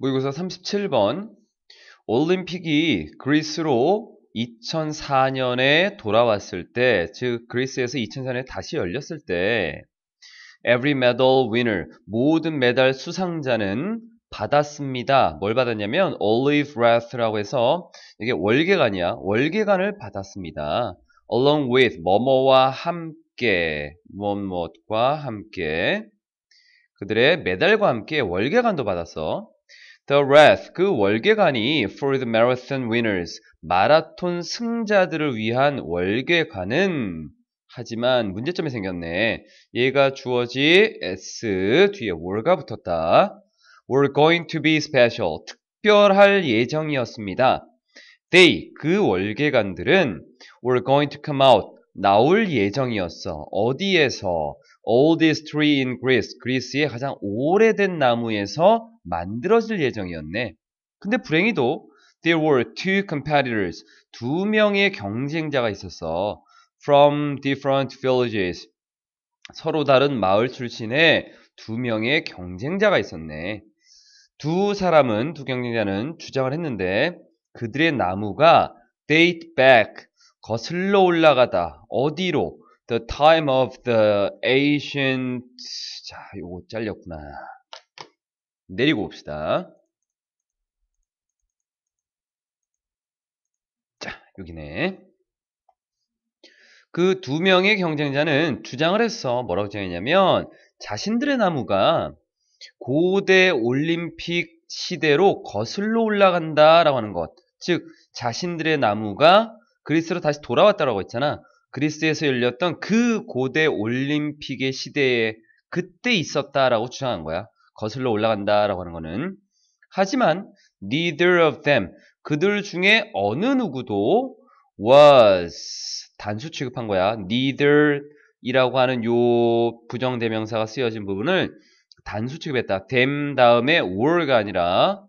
모의고사 37번 올림픽이 그리스로 2004년에 돌아왔을 때, 즉 그리스에서 2004년에 다시 열렸을 때 every medal winner 모든 메달 수상자는 받았습니다. 뭘 받았냐면 olive wreath라고 해서 이게 월계관이야. 월계관을 받았습니다. along with 뭐뭐와 함께 무엇과 함께 그들의 메달과 함께 월계관도 받았어. The w e s t 그 월계관이 for the marathon winners 마라톤 승자들을 위한 월계관은 하지만 문제점이 생겼네. 얘가 주어지 s 뒤에 월가 붙었다. were going to be special 특별할 예정이었습니다. They 그 월계관들은 were going to come out 나올 예정이었어. 어디에서 oldest tree in Greece, 그리스의 가장 오래된 나무에서 만들어질 예정이었네. 근데 불행히도 there were two competitors, 두 명의 경쟁자가 있었어. from different villages, 서로 다른 마을 출신의 두 명의 경쟁자가 있었네. 두 사람은, 두 경쟁자는 주장을 했는데 그들의 나무가 date back, 거슬러 올라가다, 어디로, The time of the ancient 자, 요거 잘렸구나. 내리고 봅시다. 자, 여기네. 그 두 명의 경쟁자는 주장을 했어. 뭐라고 주장했냐면 자신들의 나무가 고대 올림픽 시대로 거슬러 올라간다라고 하는 것. 즉 자신들의 나무가 그리스로 다시 돌아왔다라고 했잖아. 그리스에서 열렸던 그 고대 올림픽의 시대에 그때 있었다라고 주장한 거야. 거슬러 올라간다라고 하는 거는. 하지만 neither of them 그들 중에 어느 누구도 was 단수 취급한 거야. neither이라고 하는 요 부정대명사가 쓰여진 부분을 단수 취급했다. them 다음에 were가 아니라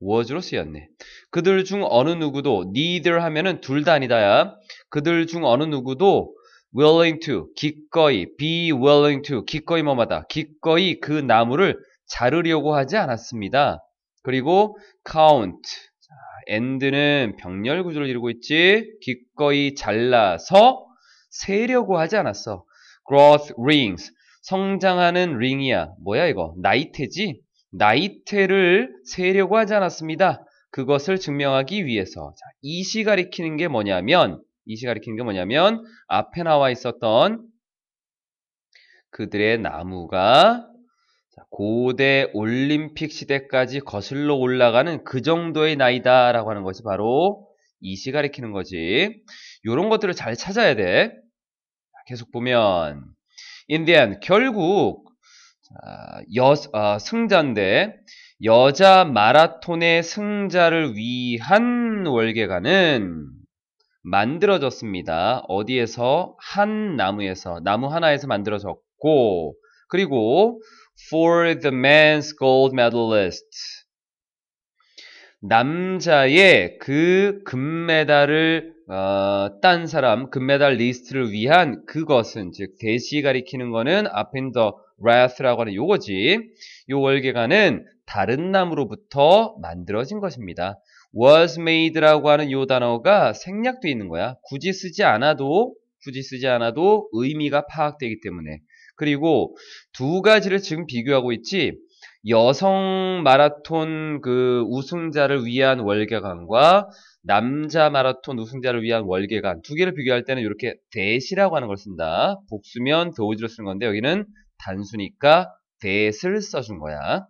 was로 쓰였네. 그들 중 어느 누구도 neither 하면은 둘 다 아니다야. 그들 중 어느 누구도 willing to 기꺼이 be willing to 기꺼이 뭐마다 기꺼이 그 나무를 자르려고 하지 않았습니다. 그리고 count 자, end는 병렬 구조를 이루고 있지. 기꺼이 잘라서 세려고 하지 않았어. growth rings 성장하는 ring이야. 뭐야 이거? 나이테지? 나이테를 세려고 하지 않았습니다. 그것을 증명하기 위해서 자, 이시 가리키는 게 뭐냐면 이시 가리키는 게 뭐냐면 앞에 나와 있었던 그들의 나무가 고대 올림픽 시대까지 거슬러 올라가는 그 정도의 나이다라고 하는 것이 바로 이시 가리키는 거지. 이런 것들을 잘 찾아야 돼. 계속 보면 인디안 결국 아, 여, 어, 승자인데 여자 마라톤의 승자를 위한 월계관은 만들어졌습니다. 어디에서? 한 나무에서 나무 하나에서 만들어졌고 그리고 for the m a n s gold medalist 남자의 그 금메달을 어, 딴 사람 금메달 리스트를 위한 그것은 즉 대시 가리키는 거는 앞인더 w r 스라고 하는 요거지. 요 월계관은 다른 나무로부터 만들어진 것입니다. was made라고 하는 요 단어가 생략되어 있는 거야. 굳이 쓰지 않아도 굳이 쓰지 않아도 의미가 파악되기 때문에. 그리고 두 가지를 지금 비교하고 있지. 여성 마라톤 그 우승자를 위한 월계관과 남자 마라톤 우승자를 위한 월계관 두 개를 비교할 때는 이렇게 대시라고 하는 걸 쓴다. 복수면 더우지로 쓰는 건데 여기는 단수니까 that을 써준 거야.